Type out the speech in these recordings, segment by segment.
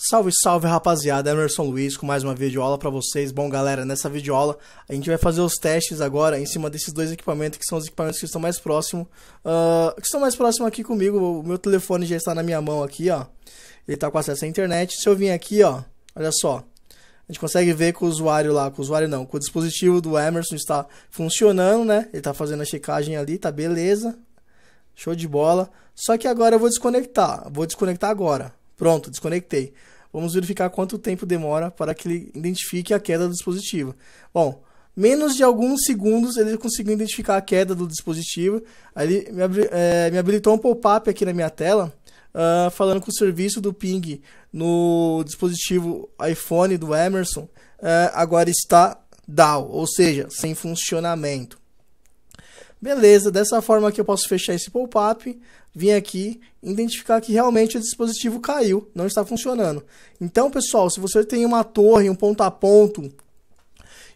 Salve, salve rapaziada, Emerson Luiz com mais uma videoaula para vocês. Bom, galera, nessa videoaula a gente vai fazer os testes agora em cima desses dois equipamentos que são os equipamentos que estão mais próximos, uh, ah, que estão mais próximos aqui comigo. O meu telefone já está na minha mão aqui, ó. Ele está com acesso à internet. Se eu vir aqui, ó, olha só, a gente consegue ver que o usuário lá, com o usuário não, com o dispositivo do Emerson está funcionando, né? Ele está fazendo a checagem ali, tá beleza, show de bola. Só que agora eu vou desconectar, vou desconectar agora Pronto, desconectei. Vamos verificar quanto tempo demora para que ele identifique a queda do dispositivo. Bom, menos de alguns segundos ele conseguiu identificar a queda do dispositivo. Aí ele me, é, me habilitou um pop-up aqui na minha tela, uh, falando que o serviço do ping no dispositivo iPhone do Emerson uh, agora está down, ou seja, sem funcionamento. Beleza, dessa forma que eu posso fechar esse pop-up, vim aqui, identificar que realmente o dispositivo caiu, não está funcionando. Então, pessoal, se você tem uma torre, um ponto a ponto,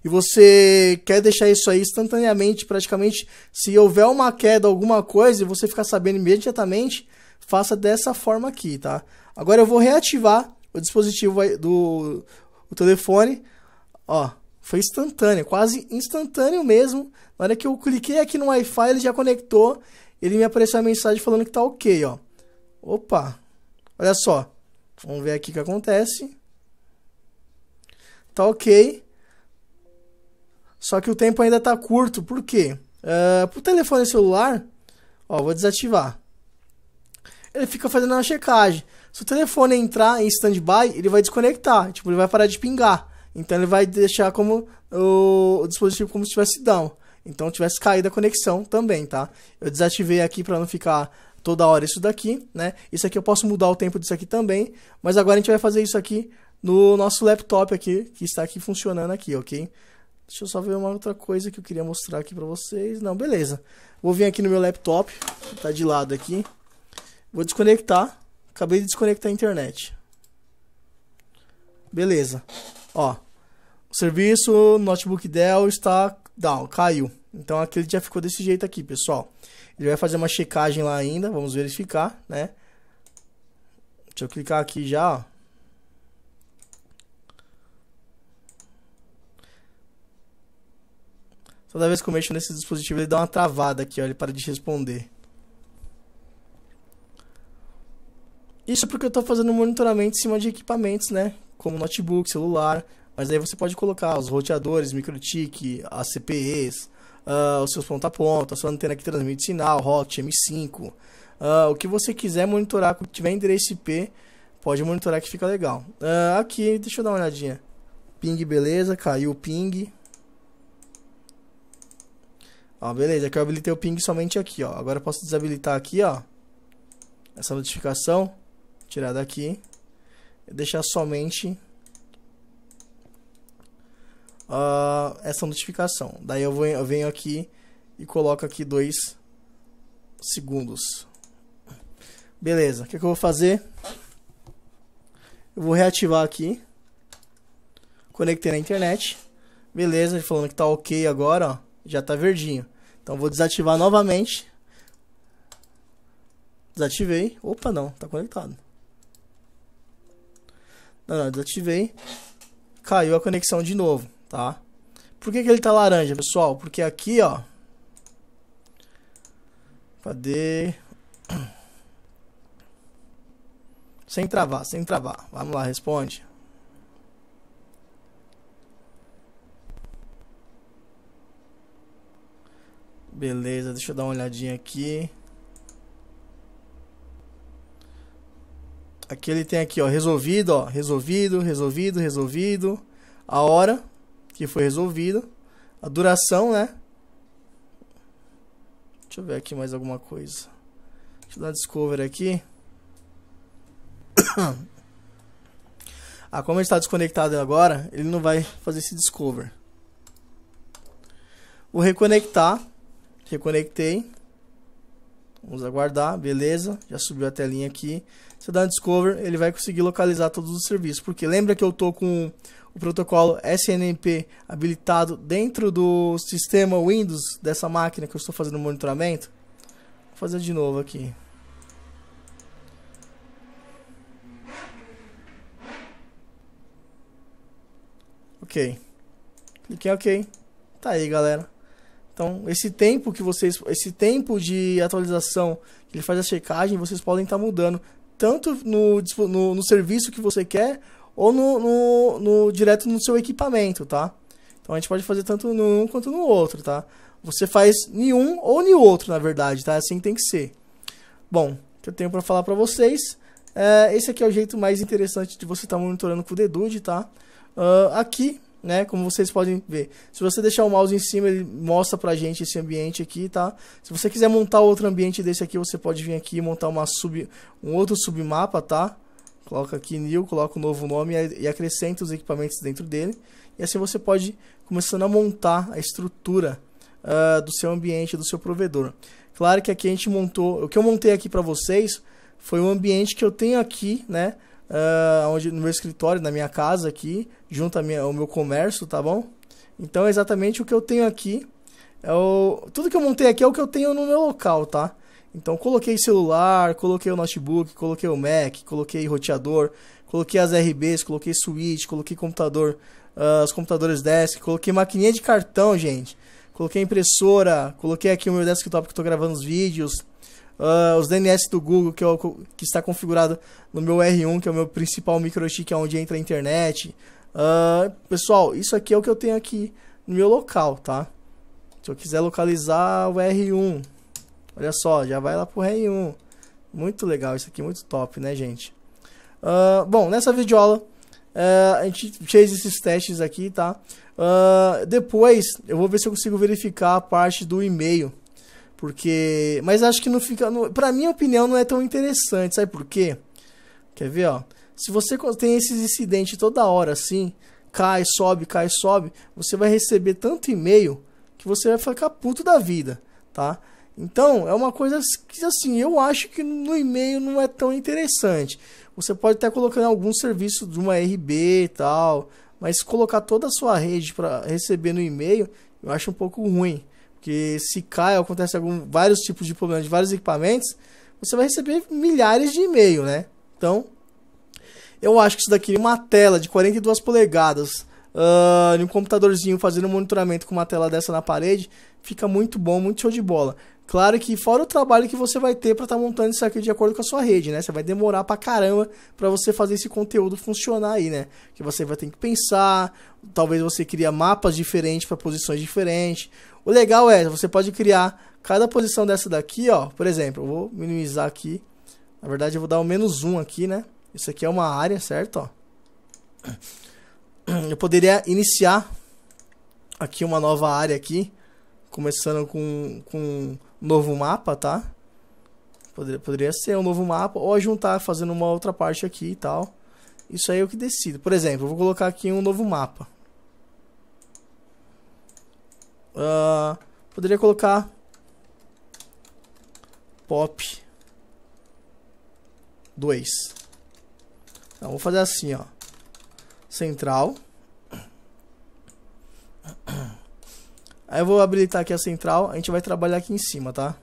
e você quer deixar isso aí instantaneamente, praticamente, se houver uma queda, alguma coisa, e você ficar sabendo imediatamente, faça dessa forma aqui, tá? Agora eu vou reativar o dispositivo do o telefone, ó, foi instantâneo, quase instantâneo mesmo. Na hora que eu cliquei aqui no Wi-Fi, ele já conectou. Ele me apareceu a mensagem falando que tá ok, ó. Opa, olha só. Vamos ver aqui o que acontece. Tá ok. Só que o tempo ainda tá curto. Por quê? Uh, pro telefone celular, ó, vou desativar. Ele fica fazendo uma checagem. Se o telefone entrar em stand-by, ele vai desconectar. Tipo, ele vai parar de pingar. Então ele vai deixar como o, o dispositivo como se tivesse down. Então tivesse caído a conexão também, tá? Eu desativei aqui para não ficar toda hora isso daqui, né? Isso aqui eu posso mudar o tempo disso aqui também, mas agora a gente vai fazer isso aqui no nosso laptop aqui, que está aqui funcionando aqui, ok? Deixa eu só ver uma outra coisa que eu queria mostrar aqui para vocês. Não, beleza. Vou vir aqui no meu laptop, que tá de lado aqui. Vou desconectar. Acabei de desconectar a internet. Beleza. Ó, o serviço notebook Dell está down, caiu. Então aqui ele já ficou desse jeito aqui, pessoal. Ele vai fazer uma checagem lá ainda, vamos verificar, né? Deixa eu clicar aqui já, ó. Toda vez que eu mexo nesse dispositivo ele dá uma travada aqui, ó, ele para de responder. Isso porque eu estou fazendo monitoramento em cima de equipamentos, né? como notebook, celular, mas aí você pode colocar os roteadores, microtik, as CPEs, uh, ah, os seus ponta-ponta, a sua antena que transmite sinal, hot, M5, uh, o que você quiser monitorar, quando tiver endereço IP, pode monitorar que fica legal. Uh, aqui, deixa eu dar uma olhadinha. Ping, beleza, caiu o ping. Ó, beleza, aqui eu habilitei o ping somente aqui, ó. Agora eu posso desabilitar aqui, ó. Essa notificação. Tirar daqui deixar somente uh, essa notificação. Daí eu, vou, eu venho aqui e coloco aqui dois segundos. Beleza, o que, que eu vou fazer? Eu vou reativar aqui. Conectei na internet. Beleza, falando que tá ok agora, ó. Já tá verdinho. Então vou desativar novamente. Desativei. Opa, não, tá conectado. Não, ah, desativei. Caiu a conexão de novo, tá? Por que, que ele tá laranja, pessoal? Porque aqui, ó. Cadê? Sem travar, sem travar. Vamos lá, responde. Beleza, deixa eu dar uma olhadinha aqui. Aqui ele tem aqui, ó, resolvido, ó, resolvido, resolvido, resolvido. A hora que foi resolvido. A duração, né? Deixa eu ver aqui mais alguma coisa. Deixa eu dar discover aqui. Ah, como ele está desconectado agora, ele não vai fazer esse discover. Vou reconectar. Reconectei. Vamos aguardar, beleza? Já subiu a telinha aqui. Se eu dar um discover, ele vai conseguir localizar todos os serviços. Porque lembra que eu estou com o protocolo SNMP habilitado dentro do sistema Windows dessa máquina que eu estou fazendo o monitoramento? Vou fazer de novo aqui. Ok. Cliquei em OK. Tá aí, galera. Então, esse tempo que vocês, esse tempo de atualização que ele faz a checagem, vocês podem estar tá mudando tanto no, no, no, serviço que você quer ou no, no, no, direto no seu equipamento, tá? Então a gente pode fazer tanto no um quanto no outro, tá? Você faz nenhum ou nenhum outro, na verdade, tá? Assim tem que ser. Bom, o que eu tenho para falar para vocês é, esse aqui é o jeito mais interessante de você estar tá monitorando com o Dedude, tá? Uh, aqui né? Como vocês podem ver. Se você deixar o mouse em cima, ele mostra pra gente esse ambiente aqui, tá? Se você quiser montar outro ambiente desse aqui, você pode vir aqui e montar uma sub, um outro submapa, tá? Coloca aqui new, coloca um novo nome e acrescenta os equipamentos dentro dele. E assim você pode começando a montar a estrutura uh, do seu ambiente, do seu provedor. Claro que aqui a gente montou, o que eu montei aqui para vocês foi um ambiente que eu tenho aqui, né? uh, onde, no meu escritório, na minha casa aqui, junto à minha, ao meu comércio, tá bom? Então, é exatamente o que eu tenho aqui, é o, tudo que eu montei aqui é o que eu tenho no meu local, tá? Então, coloquei celular, coloquei o notebook, coloquei o Mac, coloquei roteador, coloquei as RBs, coloquei switch, coloquei computador, uh, os computadores desk, coloquei maquininha de cartão, gente. Coloquei impressora, coloquei aqui o meu desktop que eu tô gravando os vídeos, uh, os DNS do Google que, eu, que, está configurado no meu R1, que é o meu principal microchip, é onde entra a internet. Uh, pessoal, isso aqui é o que eu tenho aqui no meu local, tá? Se eu quiser localizar o R1, olha só, já vai lá pro R1. Muito legal, isso aqui é muito top, né, gente? Uh, bom, nessa videoaula uh, a gente fez esses testes aqui, tá? Uh, depois eu vou ver se eu consigo verificar a parte do e-mail porque. Mas acho que não fica. Não, pra minha opinião, não é tão interessante. Sabe por quê? Quer ver, ó? Se você tem esses incidentes toda hora assim, cai, sobe, cai, sobe, você vai receber tanto e-mail que você vai ficar puto da vida, tá? Então, é uma coisa que assim, eu acho que no e-mail não é tão interessante. Você pode até colocar algum serviço de uma RB e tal, mas colocar toda a sua rede para receber no e-mail, eu acho um pouco ruim. Porque se cai, acontece algum, vários tipos de problemas de vários equipamentos, você vai receber milhares de e-mail, né? Então, eu acho que isso daqui, uma tela de 42 polegadas, uh, um computadorzinho fazendo monitoramento com uma tela dessa na parede, fica muito bom, muito show de bola. Claro que fora o trabalho que você vai ter para estar tá montando isso aqui de acordo com a sua rede, né? Você vai demorar pra caramba para você fazer esse conteúdo funcionar aí, né? Que você vai ter que pensar, talvez você cria mapas diferentes para posições diferentes. O legal é, você pode criar cada posição dessa daqui, ó. Por exemplo, eu vou minimizar aqui. Na verdade, eu vou dar o menos um aqui, né? Isso aqui é uma área, certo? Ó. Eu poderia iniciar aqui uma nova área aqui começando com, com um novo mapa, tá? Poderia, poderia ser um novo mapa ou juntar fazendo uma outra parte aqui e tal. Isso aí é o que decido. Por exemplo, eu vou colocar aqui um novo mapa. Uh, poderia colocar pop 2. Então, vou fazer assim, ó. Central. Aí eu vou habilitar aqui a central, a gente vai trabalhar aqui em cima, tá?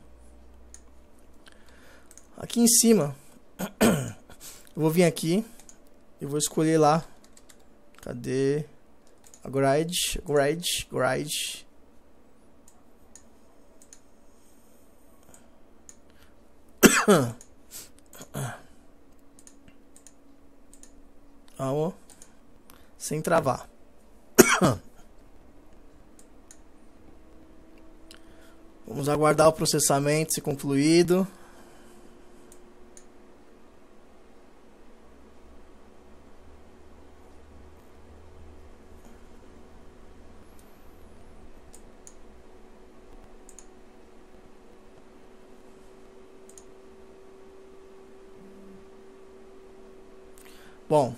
Aqui em cima, eu vou vir aqui e vou escolher lá. Cadê? A grade, grade, grade. Ah, Sem travar. Vamos aguardar o processamento ser concluído. Bom,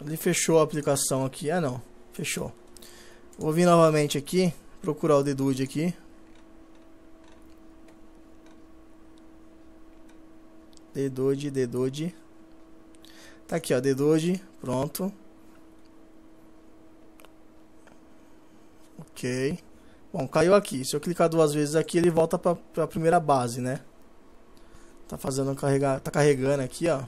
ele fechou a aplicação aqui. Ah, não. Fechou. Vou vir novamente aqui, procurar o dedude aqui. Dedude, dedude. Tá aqui, ó, dedude, pronto. Ok. Bom, caiu aqui. Se eu clicar duas vezes aqui, ele volta para a primeira base, né? Tá fazendo carregar, tá carregando aqui, ó.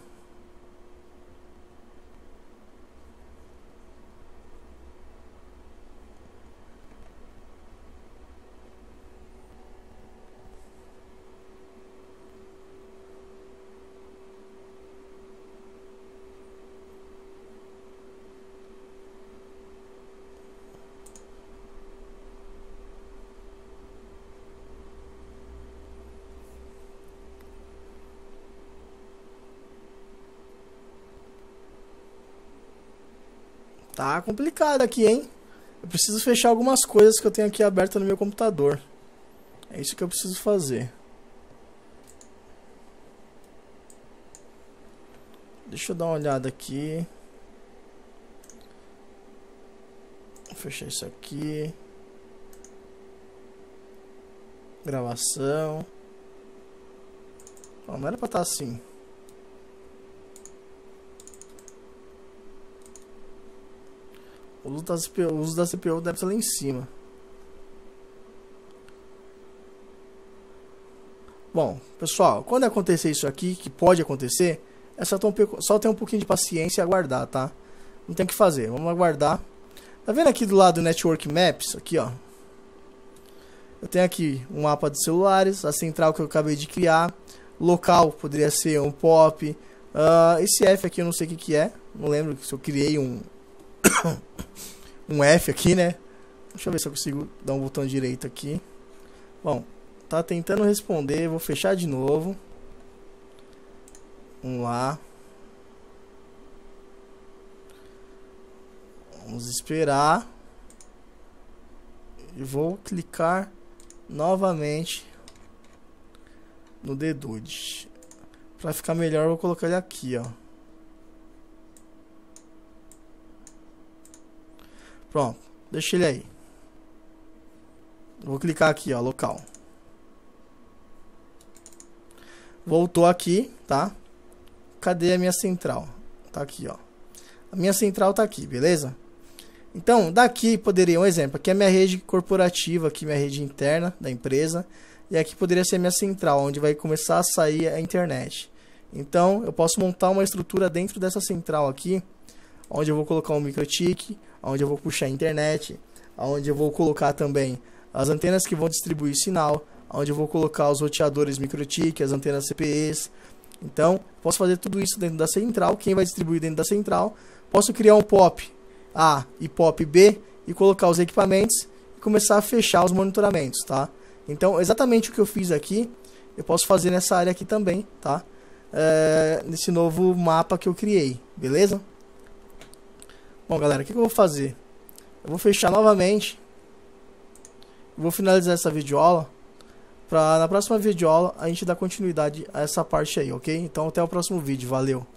Tá complicado aqui, hein? Eu preciso fechar algumas coisas que eu tenho aqui aberta no meu computador. É isso que eu preciso fazer. Deixa eu dar uma olhada aqui. Vou fechar isso aqui. Gravação. não era pra estar tá assim. O uso da CPU, uso da CPU deve ser lá em cima. Bom, pessoal, quando acontecer isso aqui, que pode acontecer, é só ter, um, só ter um pouquinho de paciência e aguardar, tá? Não tem o que fazer, vamos aguardar. Tá vendo aqui do lado do Network Maps, aqui ó. Eu tenho aqui um mapa de celulares, a central que eu acabei de criar, local poderia ser um pop, uh, esse F aqui eu não sei o que, que é, não lembro se eu criei um, um F aqui, né? Deixa eu ver se eu consigo dar um botão direito aqui. Bom, tá tentando responder, vou fechar de novo. Vamos lá. Vamos esperar. E vou clicar novamente no dedude. Para ficar melhor, vou colocar ele aqui, ó. Pronto, deixa ele aí. Vou clicar aqui, ó, local. Voltou aqui, tá? Cadê a minha central? Tá aqui, ó. A minha central tá aqui, beleza? Então, daqui poderia, um exemplo, aqui é minha rede corporativa, aqui minha rede interna da empresa, e aqui poderia ser minha central, onde vai começar a sair a internet. Então, eu posso montar uma estrutura dentro dessa central aqui, onde eu vou colocar um microtik, onde eu vou puxar a internet, onde eu vou colocar também as antenas que vão distribuir o sinal, onde eu vou colocar os roteadores microtik, as antenas CPEs. Então, posso fazer tudo isso dentro da central, quem vai distribuir dentro da central. Posso criar um POP A e POP B e colocar os equipamentos e começar a fechar os monitoramentos, tá? Então, exatamente o que eu fiz aqui, eu posso fazer nessa área aqui também, tá? É, nesse novo mapa que eu criei, beleza? Bom, galera, o que, que eu vou fazer? Eu vou fechar novamente. Vou finalizar essa videoaula. Pra na próxima videoaula a gente dar continuidade a essa parte aí, ok? Então até o próximo vídeo. Valeu!